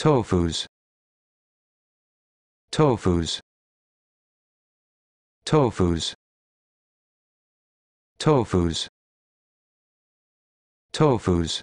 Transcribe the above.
Tofus. Tofus. Tofus. Tofus. Tofus.